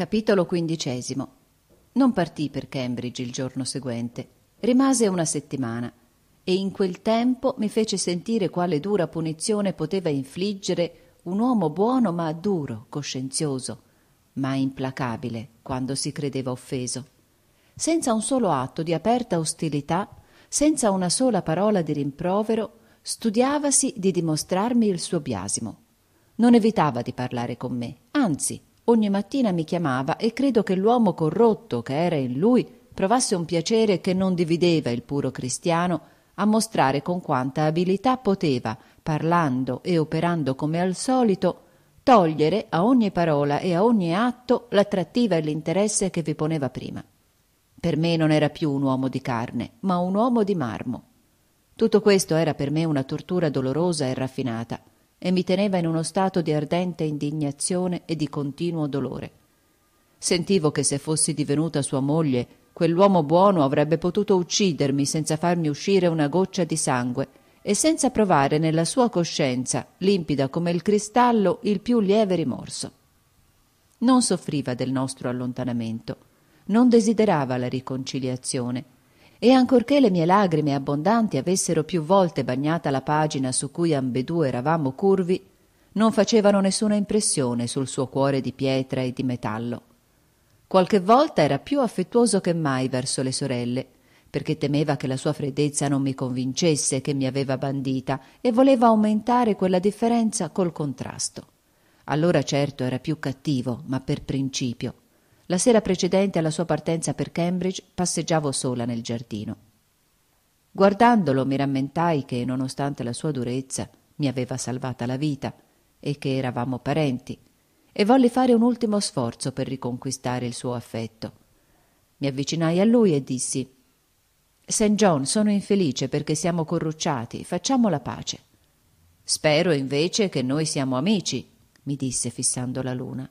Capitolo XV. Non partì per Cambridge il giorno seguente. Rimase una settimana e in quel tempo mi fece sentire quale dura punizione poteva infliggere un uomo buono ma duro, coscienzioso, ma implacabile quando si credeva offeso. Senza un solo atto di aperta ostilità, senza una sola parola di rimprovero, studiavasi di dimostrarmi il suo biasimo. Non evitava di parlare con me, anzi, Ogni mattina mi chiamava e credo che l'uomo corrotto che era in lui provasse un piacere che non divideva il puro cristiano a mostrare con quanta abilità poteva, parlando e operando come al solito, togliere a ogni parola e a ogni atto l'attrattiva e l'interesse che vi poneva prima. Per me non era più un uomo di carne, ma un uomo di marmo. Tutto questo era per me una tortura dolorosa e raffinata e mi teneva in uno stato di ardente indignazione e di continuo dolore. Sentivo che se fossi divenuta sua moglie, quell'uomo buono avrebbe potuto uccidermi senza farmi uscire una goccia di sangue e senza provare nella sua coscienza, limpida come il cristallo, il più lieve rimorso. Non soffriva del nostro allontanamento, non desiderava la riconciliazione, e ancorché le mie lagrime abbondanti avessero più volte bagnata la pagina su cui ambedue eravamo curvi, non facevano nessuna impressione sul suo cuore di pietra e di metallo. Qualche volta era più affettuoso che mai verso le sorelle, perché temeva che la sua freddezza non mi convincesse che mi aveva bandita e voleva aumentare quella differenza col contrasto. Allora certo era più cattivo, ma per principio. La sera precedente alla sua partenza per Cambridge passeggiavo sola nel giardino. Guardandolo mi rammentai che, nonostante la sua durezza, mi aveva salvata la vita e che eravamo parenti, e volli fare un ultimo sforzo per riconquistare il suo affetto. Mi avvicinai a lui e dissi St. John, sono infelice perché siamo corrucciati, facciamo la pace. Spero invece che noi siamo amici, mi disse fissando la luna.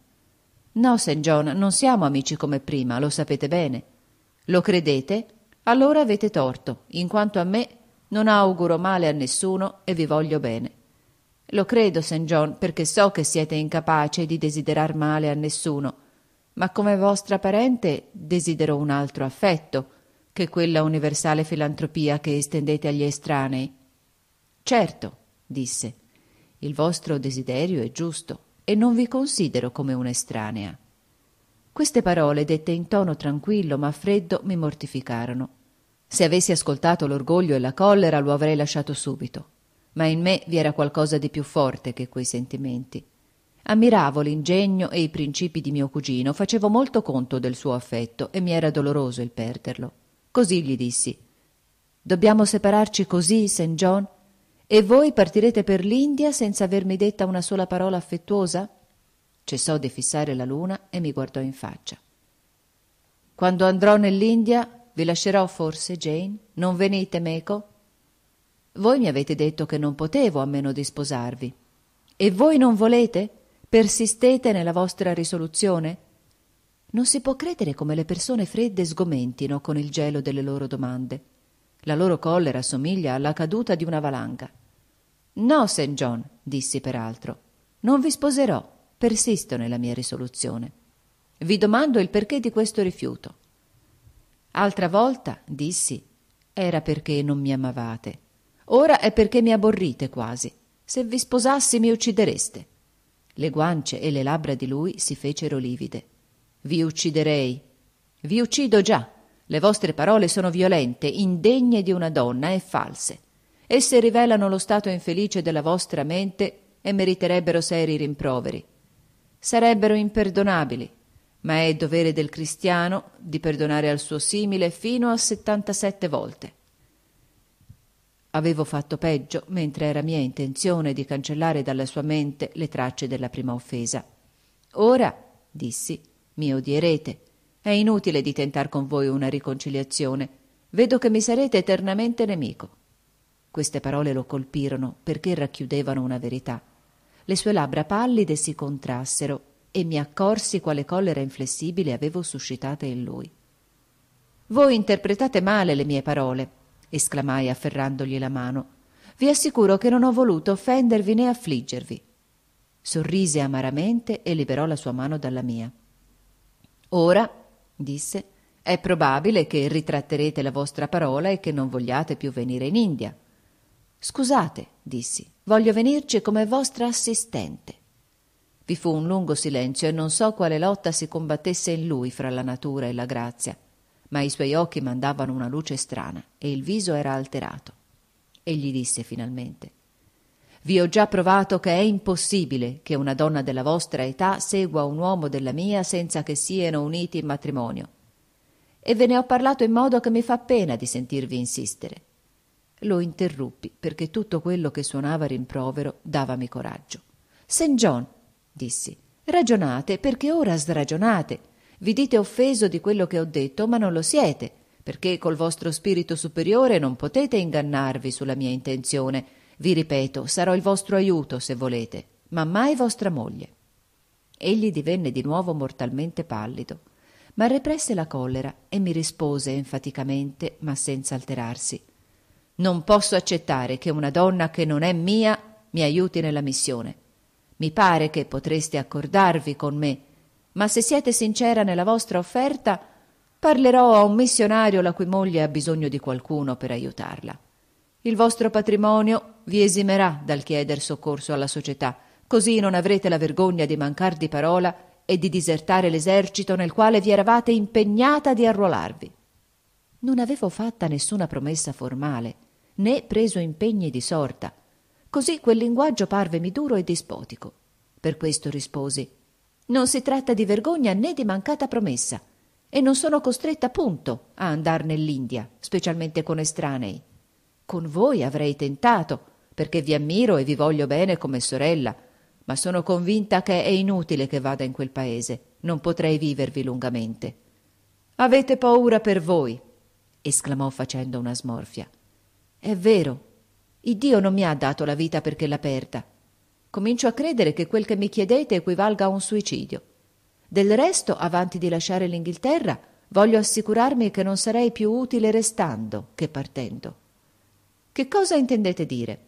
No, St. John, non siamo amici come prima, lo sapete bene. Lo credete? Allora avete torto. In quanto a me, non auguro male a nessuno e vi voglio bene. Lo credo, St. John, perché so che siete incapace di desiderar male a nessuno, ma come vostra parente desidero un altro affetto che quella universale filantropia che estendete agli estranei. Certo, disse, il vostro desiderio è giusto, e non vi considero come un'estranea. Queste parole, dette in tono tranquillo ma freddo, mi mortificarono. Se avessi ascoltato l'orgoglio e la collera lo avrei lasciato subito, ma in me vi era qualcosa di più forte che quei sentimenti. Ammiravo l'ingegno e i principi di mio cugino, facevo molto conto del suo affetto e mi era doloroso il perderlo. Così gli dissi: Dobbiamo separarci così, St. John? E voi partirete per l'India senza avermi detta una sola parola affettuosa? Cessò di fissare la luna e mi guardò in faccia. Quando andrò nell'India vi lascerò forse, Jane? Non venite, Meco? Voi mi avete detto che non potevo a meno di sposarvi. E voi non volete? Persistete nella vostra risoluzione? Non si può credere come le persone fredde sgomentino con il gelo delle loro domande. La loro collera somiglia alla caduta di una valanga. No, St. John, dissi peraltro, non vi sposerò, persisto nella mia risoluzione. Vi domando il perché di questo rifiuto. Altra volta, dissi, era perché non mi amavate. Ora è perché mi aborrite quasi. Se vi sposassi mi uccidereste. Le guance e le labbra di lui si fecero livide. Vi ucciderei. Vi uccido già, le vostre parole sono violente, indegne di una donna e false. Esse rivelano lo stato infelice della vostra mente e meriterebbero seri rimproveri. Sarebbero imperdonabili, ma è dovere del cristiano di perdonare al suo simile fino a 77 volte. Avevo fatto peggio mentre era mia intenzione di cancellare dalla sua mente le tracce della prima offesa. Ora, dissi, mi odierete, è inutile di tentar con voi una riconciliazione. Vedo che mi sarete eternamente nemico. Queste parole lo colpirono perché racchiudevano una verità. Le sue labbra pallide si contrassero e mi accorsi quale collera inflessibile avevo suscitata in lui. Voi interpretate male le mie parole, esclamai afferrandogli la mano. Vi assicuro che non ho voluto offendervi né affliggervi. Sorrise amaramente e liberò la sua mano dalla mia. Ora, disse, è probabile che ritratterete la vostra parola e che non vogliate più venire in India. Scusate, dissi, voglio venirci come vostra assistente. Vi fu un lungo silenzio e non so quale lotta si combattesse in lui fra la natura e la grazia, ma i suoi occhi mandavano una luce strana e il viso era alterato. Egli disse finalmente vi ho già provato che è impossibile che una donna della vostra età segua un uomo della mia senza che siano uniti in matrimonio. E ve ne ho parlato in modo che mi fa pena di sentirvi insistere. Lo interruppi perché tutto quello che suonava rimprovero davami coraggio. St. John, dissi, ragionate perché ora sragionate. Vi dite offeso di quello che ho detto, ma non lo siete, perché col vostro spirito superiore non potete ingannarvi sulla mia intenzione vi ripeto, sarò il vostro aiuto se volete, ma mai vostra moglie. Egli divenne di nuovo mortalmente pallido, ma represse la collera e mi rispose enfaticamente, ma senza alterarsi. Non posso accettare che una donna che non è mia mi aiuti nella missione. Mi pare che potreste accordarvi con me, ma se siete sincera nella vostra offerta, parlerò a un missionario la cui moglie ha bisogno di qualcuno per aiutarla. Il vostro patrimonio vi esimerà dal chieder soccorso alla società, così non avrete la vergogna di mancar di parola e di disertare l'esercito nel quale vi eravate impegnata di arruolarvi. Non avevo fatta nessuna promessa formale, né preso impegni di sorta, così quel linguaggio parvemi duro e dispotico. Per questo risposi Non si tratta di vergogna né di mancata promessa, e non sono costretta punto a andar nell'India, specialmente con estranei. Con voi avrei tentato, perché vi ammiro e vi voglio bene come sorella, ma sono convinta che è inutile che vada in quel paese, non potrei vivervi lungamente. Avete paura per voi, esclamò facendo una smorfia. È vero, Iddio non mi ha dato la vita perché l'ha perda. Comincio a credere che quel che mi chiedete equivalga a un suicidio. Del resto, avanti di lasciare l'Inghilterra, voglio assicurarmi che non sarei più utile restando che partendo. Che cosa intendete dire?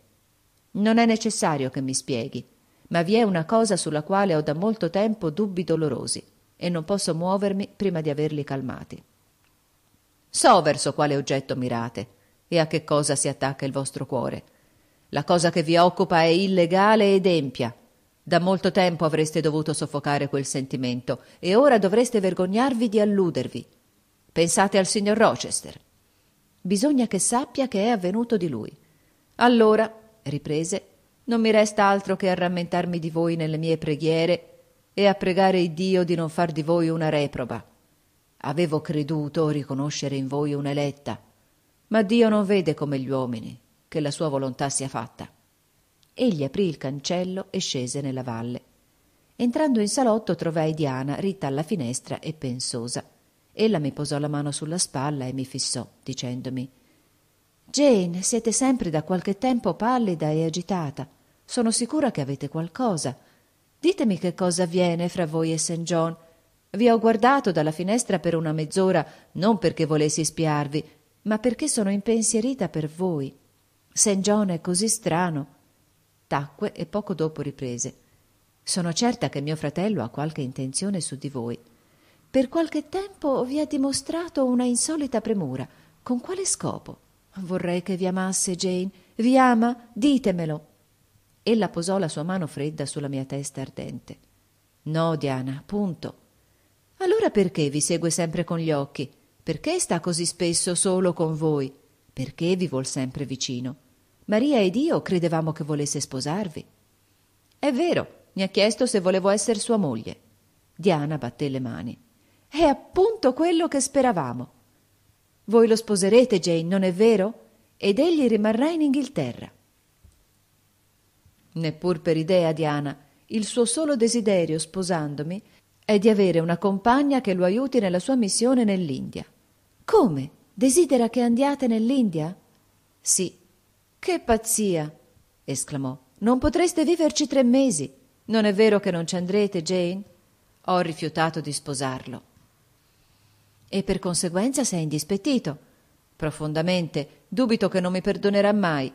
Non è necessario che mi spieghi, ma vi è una cosa sulla quale ho da molto tempo dubbi dolorosi e non posso muovermi prima di averli calmati. So verso quale oggetto mirate e a che cosa si attacca il vostro cuore. La cosa che vi occupa è illegale ed empia. Da molto tempo avreste dovuto soffocare quel sentimento e ora dovreste vergognarvi di alludervi. Pensate al signor Rochester. Bisogna che sappia che è avvenuto di lui. Allora, riprese, non mi resta altro che a rammentarmi di voi nelle mie preghiere e a pregare il Dio di non far di voi una reproba. Avevo creduto riconoscere in voi un'eletta, ma Dio non vede come gli uomini che la sua volontà sia fatta. Egli aprì il cancello e scese nella valle. Entrando in salotto trovai Diana ritta alla finestra e pensosa. Ella mi posò la mano sulla spalla e mi fissò, dicendomi Jane, siete sempre da qualche tempo pallida e agitata. Sono sicura che avete qualcosa. Ditemi che cosa avviene fra voi e St. John. Vi ho guardato dalla finestra per una mezz'ora, non perché volessi spiarvi, ma perché sono impensierita per voi. St. John è così strano. Tacque e poco dopo riprese. Sono certa che mio fratello ha qualche intenzione su di voi. Per qualche tempo vi ha dimostrato una insolita premura. Con quale scopo? Vorrei che vi amasse, Jane. Vi ama? Ditemelo. Ella posò la sua mano fredda sulla mia testa ardente. No, Diana, punto. Allora perché vi segue sempre con gli occhi? Perché sta così spesso solo con voi? Perché vi vuol sempre vicino? Maria ed io credevamo che volesse sposarvi. È vero, mi ha chiesto se volevo essere sua moglie. Diana batté le mani. È appunto quello che speravamo. Voi lo sposerete, Jane, non è vero? Ed egli rimarrà in Inghilterra. Neppur per idea, Diana. Il suo solo desiderio, sposandomi, è di avere una compagna che lo aiuti nella sua missione nell'India. Come? Desidera che andiate nell'India? Sì. Che pazzia! esclamò. Non potreste viverci tre mesi. Non è vero che non ci andrete, Jane? Ho rifiutato di sposarlo e per conseguenza sei indispettito. Profondamente dubito che non mi perdonerà mai.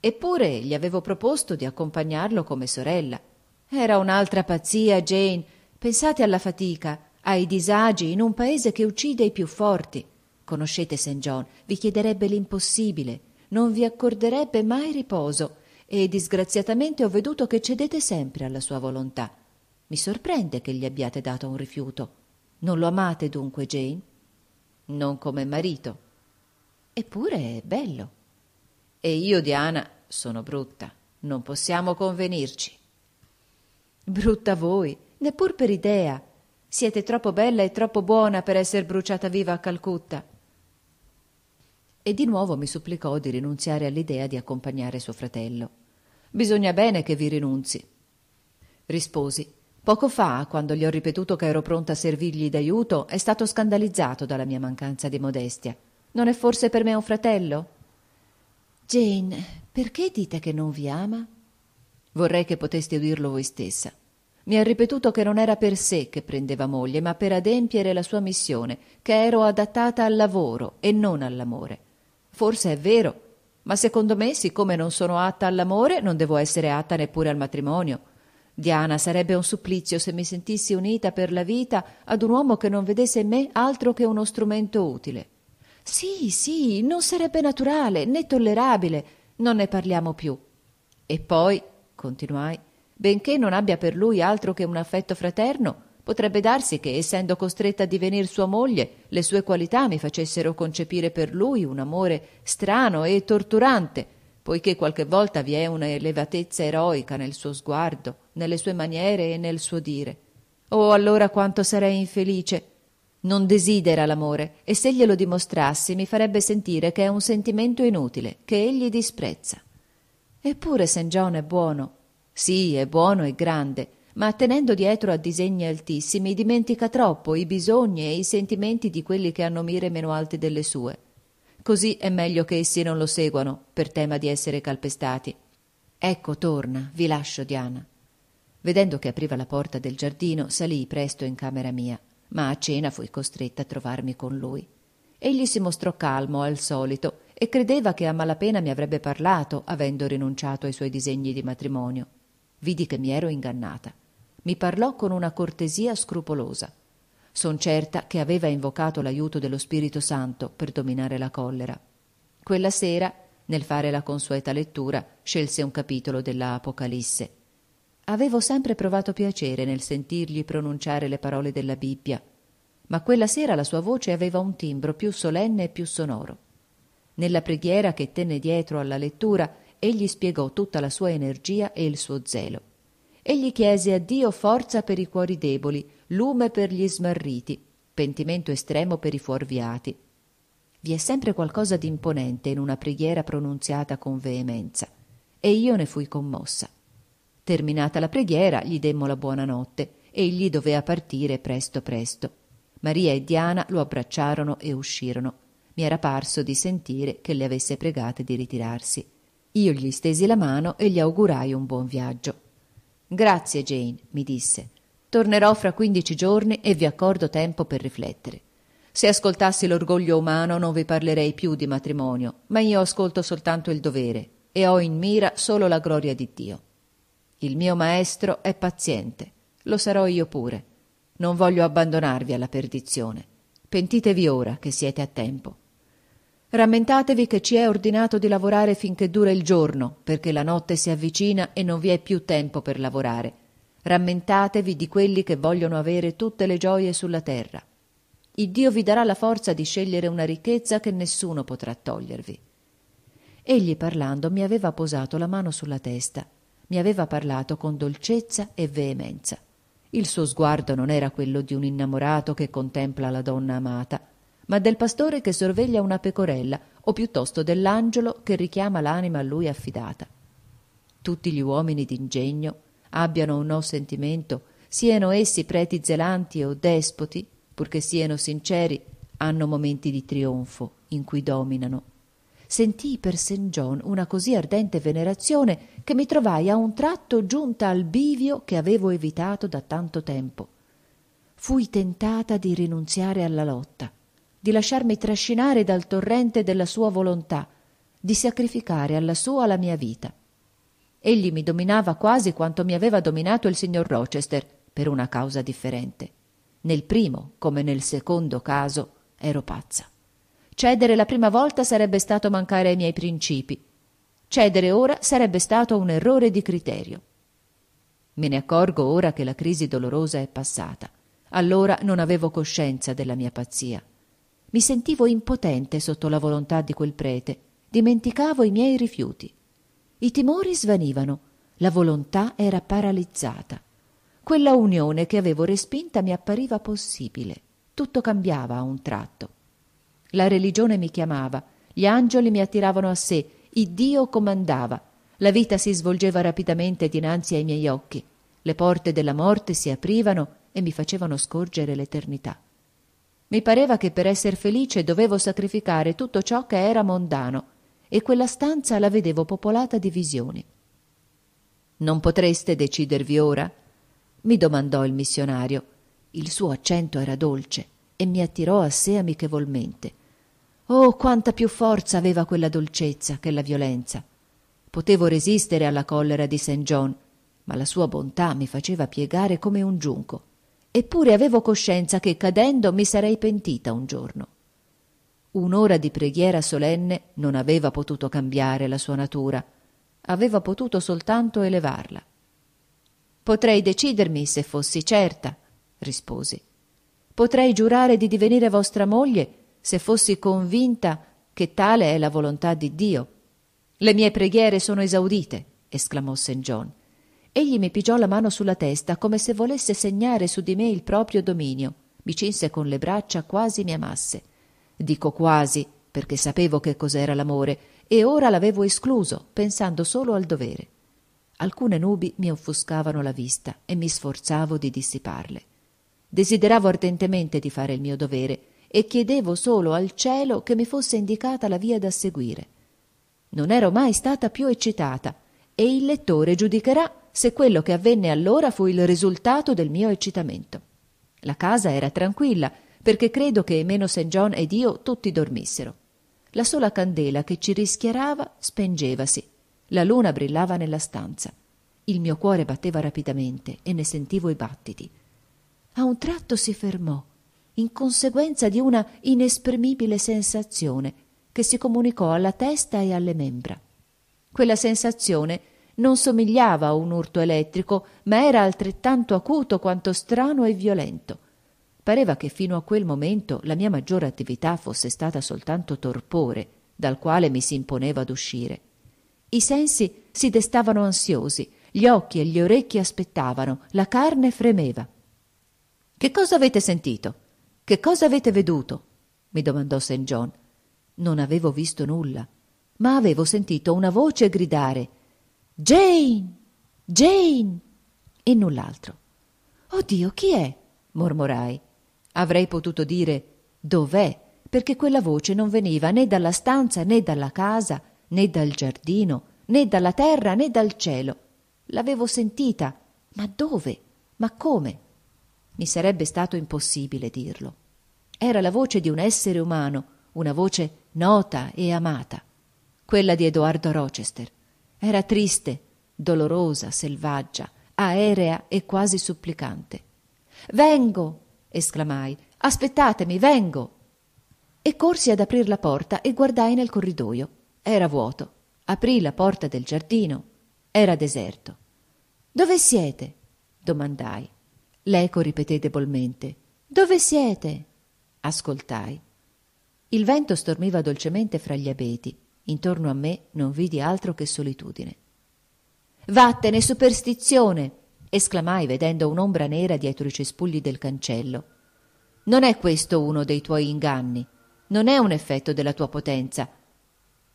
Eppure gli avevo proposto di accompagnarlo come sorella. Era un'altra pazzia, Jane. Pensate alla fatica, ai disagi in un paese che uccide i più forti. Conoscete St. John, vi chiederebbe l'impossibile, non vi accorderebbe mai riposo e disgraziatamente ho veduto che cedete sempre alla sua volontà. Mi sorprende che gli abbiate dato un rifiuto. Non lo amate dunque, Jane? non come marito. Eppure è bello. E io, Diana, sono brutta, non possiamo convenirci. Brutta voi, neppur per idea. Siete troppo bella e troppo buona per essere bruciata viva a Calcutta. E di nuovo mi supplicò di rinunziare all'idea di accompagnare suo fratello. Bisogna bene che vi rinunzi. Risposi Poco fa, quando gli ho ripetuto che ero pronta a servirgli d'aiuto, è stato scandalizzato dalla mia mancanza di modestia. Non è forse per me un fratello? Jane, perché dite che non vi ama? Vorrei che poteste udirlo voi stessa. Mi ha ripetuto che non era per sé che prendeva moglie, ma per adempiere la sua missione, che ero adattata al lavoro e non all'amore. Forse è vero, ma secondo me, siccome non sono atta all'amore, non devo essere atta neppure al matrimonio. Diana, sarebbe un supplizio se mi sentissi unita per la vita ad un uomo che non vedesse in me altro che uno strumento utile. Sì, sì, non sarebbe naturale né tollerabile, non ne parliamo più. E poi, continuai, benché non abbia per lui altro che un affetto fraterno, potrebbe darsi che, essendo costretta a divenir sua moglie, le sue qualità mi facessero concepire per lui un amore strano e torturante, poiché qualche volta vi è una elevatezza eroica nel suo sguardo, nelle sue maniere e nel suo dire. Oh, allora quanto sarei infelice! Non desidera l'amore, e se glielo dimostrassi mi farebbe sentire che è un sentimento inutile, che egli disprezza. Eppure St. John è buono. Sì, è buono e grande, ma tenendo dietro a disegni altissimi dimentica troppo i bisogni e i sentimenti di quelli che hanno mire meno alte delle sue. Così è meglio che essi non lo seguano, per tema di essere calpestati. Ecco, torna, vi lascio, Diana. Vedendo che apriva la porta del giardino, salii presto in camera mia, ma a cena fui costretta a trovarmi con lui. Egli si mostrò calmo al solito e credeva che a malapena mi avrebbe parlato, avendo rinunciato ai suoi disegni di matrimonio. Vidi che mi ero ingannata. Mi parlò con una cortesia scrupolosa Son certa che aveva invocato l'aiuto dello Spirito Santo per dominare la collera. Quella sera, nel fare la consueta lettura, scelse un capitolo della Apocalisse. Avevo sempre provato piacere nel sentirgli pronunciare le parole della Bibbia, ma quella sera la sua voce aveva un timbro più solenne e più sonoro. Nella preghiera che tenne dietro alla lettura, egli spiegò tutta la sua energia e il suo zelo. Egli chiese a Dio forza per i cuori deboli lume per gli smarriti, pentimento estremo per i fuorviati. Vi è sempre qualcosa di imponente in una preghiera pronunziata con veemenza, e io ne fui commossa. Terminata la preghiera, gli demmo la buonanotte, egli dovea partire presto presto. Maria e Diana lo abbracciarono e uscirono. Mi era parso di sentire che le avesse pregate di ritirarsi. Io gli stesi la mano e gli augurai un buon viaggio. Grazie, Jane, mi disse. Tornerò fra quindici giorni e vi accordo tempo per riflettere. Se ascoltassi l'orgoglio umano non vi parlerei più di matrimonio, ma io ascolto soltanto il dovere e ho in mira solo la gloria di Dio. Il mio maestro è paziente, lo sarò io pure. Non voglio abbandonarvi alla perdizione. Pentitevi ora che siete a tempo. Rammentatevi che ci è ordinato di lavorare finché dura il giorno, perché la notte si avvicina e non vi è più tempo per lavorare, Rammentatevi di quelli che vogliono avere tutte le gioie sulla terra. Il Dio vi darà la forza di scegliere una ricchezza che nessuno potrà togliervi. Egli parlando mi aveva posato la mano sulla testa, mi aveva parlato con dolcezza e veemenza. Il suo sguardo non era quello di un innamorato che contempla la donna amata, ma del pastore che sorveglia una pecorella o piuttosto dell'angelo che richiama l'anima a lui affidata. Tutti gli uomini d'ingegno abbiano o no sentimento, siano essi preti zelanti o despoti, purché siano sinceri, hanno momenti di trionfo in cui dominano. Sentii per St. John una così ardente venerazione che mi trovai a un tratto giunta al bivio che avevo evitato da tanto tempo. Fui tentata di rinunziare alla lotta, di lasciarmi trascinare dal torrente della sua volontà, di sacrificare alla sua la mia vita egli mi dominava quasi quanto mi aveva dominato il signor Rochester, per una causa differente. Nel primo, come nel secondo caso, ero pazza. Cedere la prima volta sarebbe stato mancare ai miei principi. Cedere ora sarebbe stato un errore di criterio. Me ne accorgo ora che la crisi dolorosa è passata. Allora non avevo coscienza della mia pazzia. Mi sentivo impotente sotto la volontà di quel prete. Dimenticavo i miei rifiuti. I timori svanivano, la volontà era paralizzata. Quella unione che avevo respinta mi appariva possibile. Tutto cambiava a un tratto. La religione mi chiamava, gli angeli mi attiravano a sé, il Dio comandava. La vita si svolgeva rapidamente dinanzi ai miei occhi. Le porte della morte si aprivano e mi facevano scorgere l'eternità. Mi pareva che per esser felice dovevo sacrificare tutto ciò che era mondano, e quella stanza la vedevo popolata di visioni. Non potreste decidervi ora? mi domandò il missionario. Il suo accento era dolce e mi attirò a sé amichevolmente. Oh, quanta più forza aveva quella dolcezza che la violenza! Potevo resistere alla collera di St. John, ma la sua bontà mi faceva piegare come un giunco. Eppure avevo coscienza che cadendo mi sarei pentita un giorno. Un'ora di preghiera solenne non aveva potuto cambiare la sua natura, aveva potuto soltanto elevarla. Potrei decidermi se fossi certa, risposi. Potrei giurare di divenire vostra moglie se fossi convinta che tale è la volontà di Dio. Le mie preghiere sono esaudite, esclamò St. John. Egli mi pigiò la mano sulla testa come se volesse segnare su di me il proprio dominio, mi cinse con le braccia quasi mi amasse Dico quasi, perché sapevo che cos'era l'amore, e ora l'avevo escluso, pensando solo al dovere. Alcune nubi mi offuscavano la vista e mi sforzavo di dissiparle. Desideravo ardentemente di fare il mio dovere e chiedevo solo al cielo che mi fosse indicata la via da seguire. Non ero mai stata più eccitata e il lettore giudicherà se quello che avvenne allora fu il risultato del mio eccitamento. La casa era tranquilla perché credo che meno St. John ed io tutti dormissero. La sola candela che ci rischiarava spengevasi. La luna brillava nella stanza. Il mio cuore batteva rapidamente e ne sentivo i battiti. A un tratto si fermò, in conseguenza di una inesprimibile sensazione che si comunicò alla testa e alle membra. Quella sensazione non somigliava a un urto elettrico, ma era altrettanto acuto quanto strano e violento. Pareva che fino a quel momento la mia maggiore attività fosse stata soltanto torpore, dal quale mi si imponeva ad uscire. I sensi si destavano ansiosi, gli occhi e gli orecchi aspettavano, la carne fremeva. Che cosa avete sentito? Che cosa avete veduto? mi domandò St. John. Non avevo visto nulla, ma avevo sentito una voce gridare Jane! Jane! e null'altro. Oddio, chi è? mormorai. Avrei potuto dire dov'è, perché quella voce non veniva né dalla stanza né dalla casa né dal giardino né dalla terra né dal cielo. L'avevo sentita, ma dove? Ma come? Mi sarebbe stato impossibile dirlo. Era la voce di un essere umano, una voce nota e amata, quella di Edoardo Rochester. Era triste, dolorosa, selvaggia, aerea e quasi supplicante. Vengo, esclamai. Aspettatemi, vengo. E corsi ad aprir la porta e guardai nel corridoio. Era vuoto. Aprì la porta del giardino. Era deserto. Dove siete? domandai. L'eco ripeté debolmente. Dove siete? Ascoltai. Il vento stormiva dolcemente fra gli abeti. Intorno a me non vidi altro che solitudine. Vattene, superstizione! esclamai vedendo un'ombra nera dietro i cespugli del cancello. Non è questo uno dei tuoi inganni, non è un effetto della tua potenza.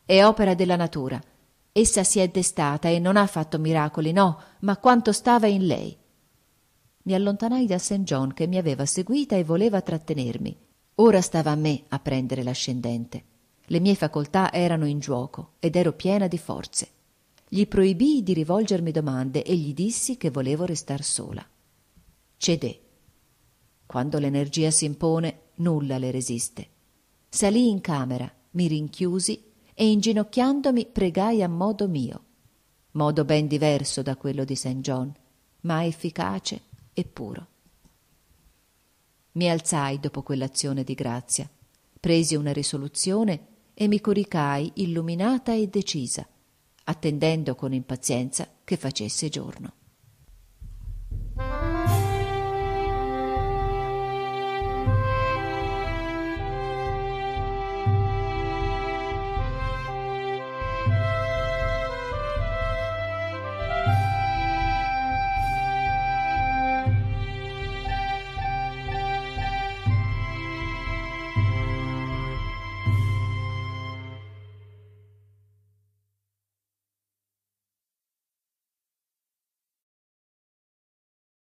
È opera della natura. Essa si è destata e non ha fatto miracoli, no, ma quanto stava in lei. Mi allontanai da St. John che mi aveva seguita e voleva trattenermi. Ora stava a me a prendere l'ascendente. Le mie facoltà erano in gioco ed ero piena di forze. Gli proibii di rivolgermi domande e gli dissi che volevo restar sola. Cedé. Quando l'energia si impone, nulla le resiste. Salì in camera, mi rinchiusi e inginocchiandomi pregai a modo mio, modo ben diverso da quello di St. John, ma efficace e puro. Mi alzai dopo quell'azione di grazia, presi una risoluzione e mi coricai illuminata e decisa attendendo con impazienza che facesse giorno.